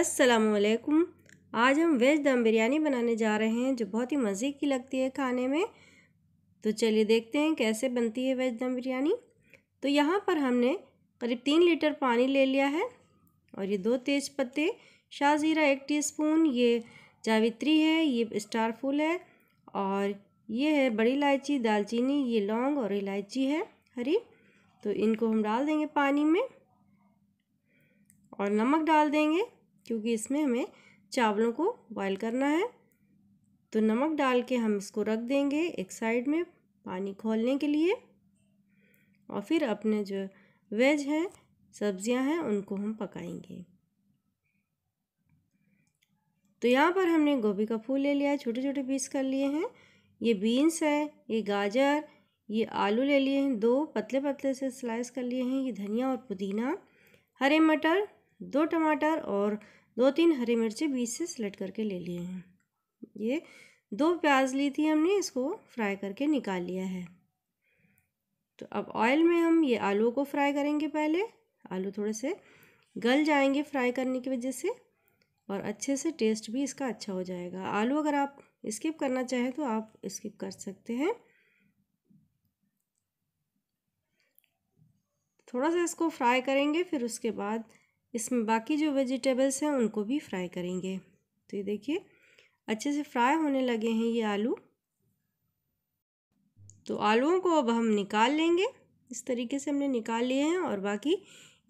असलकुम आज हम वेज दम बिरयानी बनाने जा रहे हैं जो बहुत ही मज़े की लगती है खाने में तो चलिए देखते हैं कैसे बनती है वेज दम बिरयानी तो यहाँ पर हमने करीब तीन लीटर पानी ले लिया है और ये दो तेज पत्ते शाह ज़ीरा एक टीस्पून ये जावित्री है ये स्टार फूल है और ये है बड़ी इलायची दालचीनी ये लौंग और इलायची है हरी तो इनको हम डाल देंगे पानी में और नमक डाल देंगे क्योंकि इसमें हमें चावलों को बॉयल करना है तो नमक डाल के हम इसको रख देंगे एक साइड में पानी खोलने के लिए और फिर अपने जो वेज हैं सब्जियां हैं उनको हम पकाएंगे तो यहाँ पर हमने गोभी का फूल ले लिया है छोटे छोटे पीस कर लिए हैं ये बीन्स है ये गाजर ये आलू ले लिए हैं दो पतले पतले से स्लाइस कर लिए हैं ये धनिया और पुदीना हरे मटर दो टमाटर और दो तीन हरी मिर्चें बीच से स्लेट करके ले लिए हैं ये दो प्याज ली थी हमने इसको फ्राई करके निकाल लिया है तो अब ऑयल में हम ये आलू को फ्राई करेंगे पहले आलू थोड़े से गल जाएंगे फ्राई करने की वजह से और अच्छे से टेस्ट भी इसका अच्छा हो जाएगा आलू अगर आप स्किप करना चाहें तो आप स्किप कर सकते हैं थोड़ा सा इसको फ्राई करेंगे फिर उसके बाद इसमें बाकी जो वेजिटेबल्स हैं उनको भी फ्राई करेंगे तो ये देखिए अच्छे से फ्राई होने लगे हैं ये आलू तो आलूओं को अब हम निकाल लेंगे इस तरीके से हमने निकाल लिए हैं और बाकी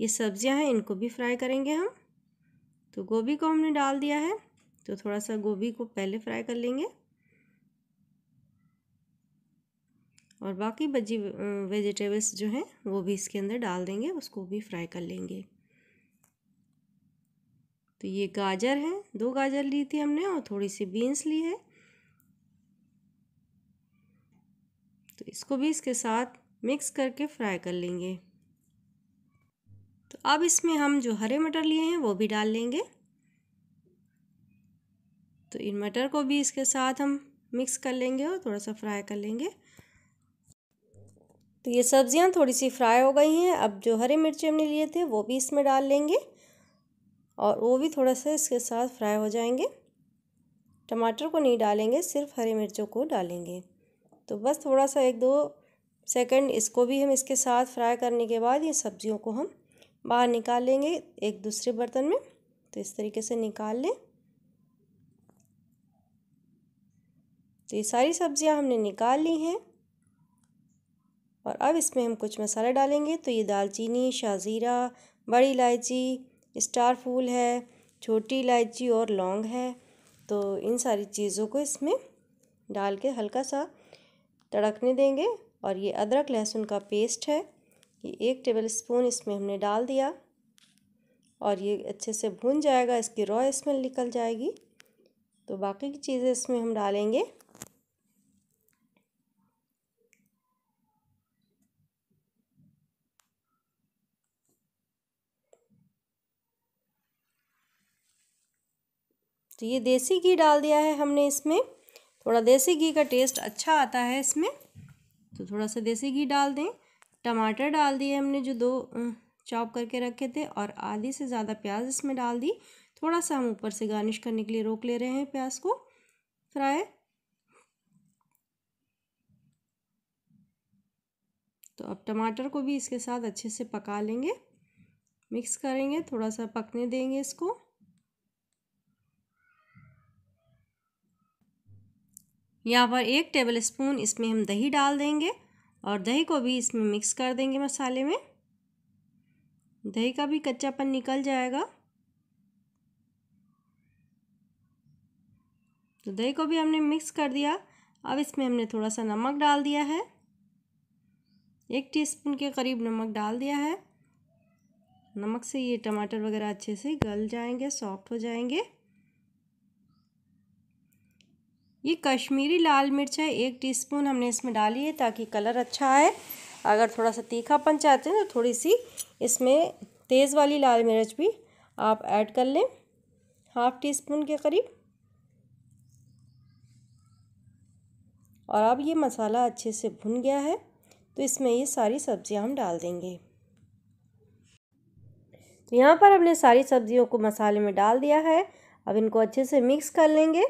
ये सब्जियां हैं इनको भी फ्राई करेंगे हम तो गोभी को हमने डाल दिया है तो थोड़ा सा गोभी को पहले फ्राई कर लेंगे और बाकी बची वेजिटेबल्स जो हैं वो भी इसके अंदर डाल देंगे उसको भी फ्राई कर लेंगे तो ये गाजर है दो गाजर ली थी हमने और थोड़ी सी बीन्स ली है तो इसको भी इसके साथ मिक्स करके फ्राई कर लेंगे तो अब इसमें हम जो हरे मटर लिए हैं वो भी डाल लेंगे तो इन मटर को भी इसके साथ हम मिक्स कर लेंगे और थोड़ा सा फ्राई कर लेंगे तो ये सब्ज़ियाँ थोड़ी सी फ्राई हो गई हैं अब जो हरे मिर्चे हमने लिए थे वो भी इसमें डाल लेंगे और वो भी थोड़ा सा इसके साथ फ्राई हो जाएंगे टमाटर को नहीं डालेंगे सिर्फ हरी मिर्चों को डालेंगे तो बस थोड़ा सा एक दो सेकंड इसको भी हम इसके साथ फ्राई करने के बाद ये सब्जियों को हम बाहर निकाल लेंगे एक दूसरे बर्तन में तो इस तरीके से निकाल लें तो ये सारी सब्जियां हमने निकाल ली हैं और अब इसमें हम कुछ मसाले डालेंगे तो ये दालचीनी शाजीरा बड़ी इलायची स्टार फूल है छोटी इलायची और लौंग है तो इन सारी चीज़ों को इसमें डाल के हल्का सा तड़कने देंगे और ये अदरक लहसुन का पेस्ट है ये एक टेबल स्पून इसमें हमने डाल दिया और ये अच्छे से भून जाएगा इसकी रॉ स्मेल निकल जाएगी तो बाकी की चीज़ें इसमें हम डालेंगे तो ये देसी घी डाल दिया है हमने इसमें थोड़ा देसी घी का टेस्ट अच्छा आता है इसमें तो थोड़ा सा देसी घी डाल दें टमाटर डाल दिए हमने जो दो चॉप करके रखे थे और आधी से ज़्यादा प्याज इसमें डाल दी थोड़ा सा हम ऊपर से गार्निश करने के लिए रोक ले रहे हैं प्याज को फ्राई तो अब टमाटर को भी इसके साथ अच्छे से पका लेंगे मिक्स करेंगे थोड़ा सा पकने देंगे इसको यहाँ पर एक टेबल स्पून इसमें हम दही डाल देंगे और दही को भी इसमें मिक्स कर देंगे मसाले में दही का भी कच्चापन निकल जाएगा तो दही को भी हमने मिक्स कर दिया अब इसमें हमने थोड़ा सा नमक डाल दिया है एक टीस्पून के करीब नमक डाल दिया है नमक से ये टमाटर वगैरह अच्छे से गल जाएंगे सॉफ्ट हो जाएंगे ये कश्मीरी लाल मिर्च है एक टीस्पून हमने इसमें डाली है ताकि कलर अच्छा आए अगर थोड़ा सा तीखापन चाहते हैं तो थोड़ी सी इसमें तेज़ वाली लाल मिर्च भी आप ऐड कर लें हाफ़ टी स्पून के करीब और अब ये मसाला अच्छे से भुन गया है तो इसमें ये सारी सब्ज़ियाँ हम डाल देंगे तो यहाँ पर हमने सारी सब्ज़ियों को मसाले में डाल दिया है अब इनको अच्छे से मिक्स कर लेंगे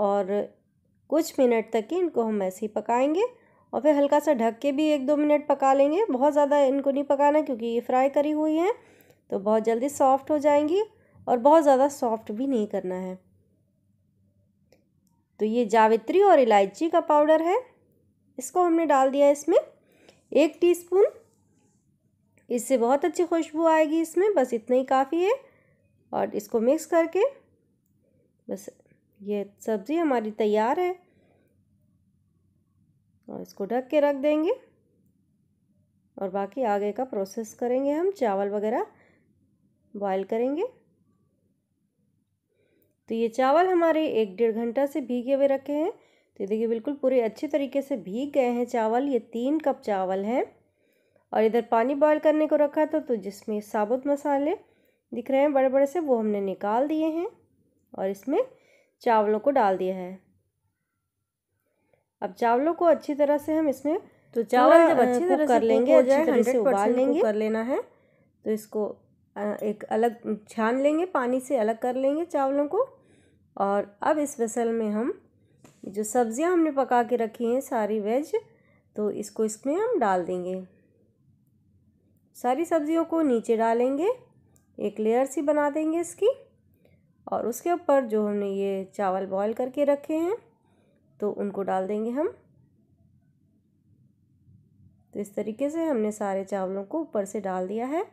और कुछ मिनट तक ही इनको हम ऐसे ही पकाएंगे और फिर हल्का सा ढक के भी एक दो मिनट पका लेंगे बहुत ज़्यादा इनको नहीं पकाना क्योंकि ये फ्राई करी हुई हैं तो बहुत जल्दी सॉफ्ट हो जाएंगी और बहुत ज़्यादा सॉफ्ट भी नहीं करना है तो ये जावित्री और इलायची का पाउडर है इसको हमने डाल दिया इसमें एक टीस्पून इससे बहुत अच्छी खुशबू आएगी इसमें बस इतना ही काफ़ी है और इसको मिक्स करके बस ये सब्ज़ी हमारी तैयार है और इसको ढक के रख देंगे और बाकी आगे का प्रोसेस करेंगे हम चावल वगैरह बॉयल करेंगे तो ये चावल हमारे एक डेढ़ घंटा से भीगे हुए रखे हैं तो देखिए बिल्कुल पूरे अच्छे तरीके से भीग गए हैं चावल ये तीन कप चावल हैं और इधर पानी बॉयल करने को रखा था तो जिसमें साबुत मसाले दिख रहे हैं बड़े बड़े से वो हमने निकाल दिए हैं और इसमें चावलों को डाल दिया है अब चावलों को अच्छी तरह से हम इसमें तो चावल जब अच्छी तरह कर लेंगे अच्छी तरह से उबाल लेंगे कर लेना है तो इसको एक अलग छान लेंगे पानी से अलग कर लेंगे चावलों को और अब इस वेसल में हम जो सब्ज़ियां हमने पका के रखी हैं सारी वेज तो इसको इसमें हम डाल देंगे सारी सब्ज़ियों को नीचे डालेंगे एक लेयर सी बना देंगे इसकी और उसके ऊपर जो हमने ये चावल बॉईल करके रखे हैं तो उनको डाल देंगे हम तो इस तरीके से हमने सारे चावलों को ऊपर से डाल दिया है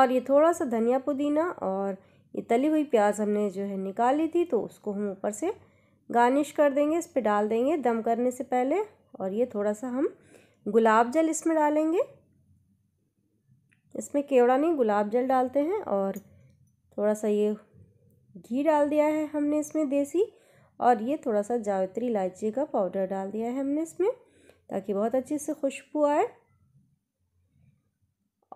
और ये थोड़ा सा धनिया पुदीना और ये तली हुई प्याज हमने जो है निकाली थी तो उसको हम ऊपर से गार्निश कर देंगे इस पर डाल देंगे दम करने से पहले और ये थोड़ा सा हम गुलाब जल इसमें डालेंगे इसमें केवड़ा नहीं गुलाब जल डालते हैं और थोड़ा सा ये घी डाल दिया है हमने इसमें देसी और ये थोड़ा सा जावित्री इलायची का पाउडर डाल दिया है हमने इसमें ताकि बहुत अच्छे से खुशबू आए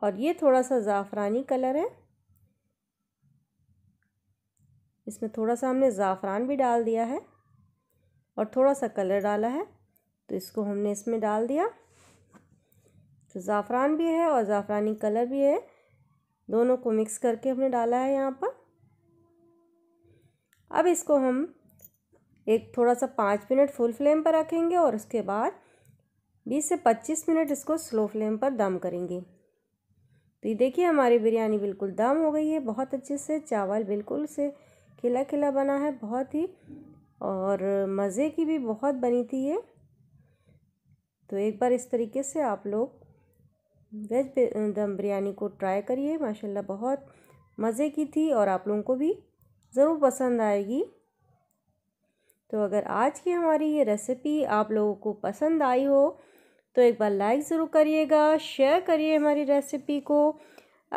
और ये थोड़ा सा ज़ाफ़रानी कलर है इसमें थोड़ा सा हमने ज़ाफ़रान भी डाल दिया है और थोड़ा सा कलर डाला है तो इसको हमने इसमें डाल दिया तो ज़ाफ़रान भी है और ज़ाफ़रानी कलर भी है दोनों को मिक्स करके हमने डाला है यहाँ पर अब इसको हम एक थोड़ा सा पाँच मिनट फुल फ्लेम पर रखेंगे और उसके बाद बीस से पच्चीस मिनट इसको स्लो फ्लेम पर दम करेंगे तो ये देखिए हमारी बिरयानी बिल्कुल दम हो गई है बहुत अच्छे से चावल बिल्कुल से खिला खिला बना है बहुत ही और मज़े की भी बहुत बनी थी ये तो एक बार इस तरीके से आप लोग वेज दम बिरयानी को ट्राई करिए माशाल्लाह बहुत मज़े की थी और आप लोगों को भी ज़रूर पसंद आएगी तो अगर आज की हमारी ये रेसिपी आप लोगों को पसंद आई हो तो एक बार लाइक ज़रूर करिएगा शेयर करिए हमारी रेसिपी को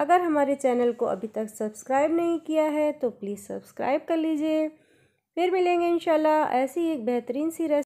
अगर हमारे चैनल को अभी तक सब्सक्राइब नहीं किया है तो प्लीज़ सब्सक्राइब कर लीजिए फिर मिलेंगे इंशाल्लाह ऐसी एक बेहतरीन सी रेसिपी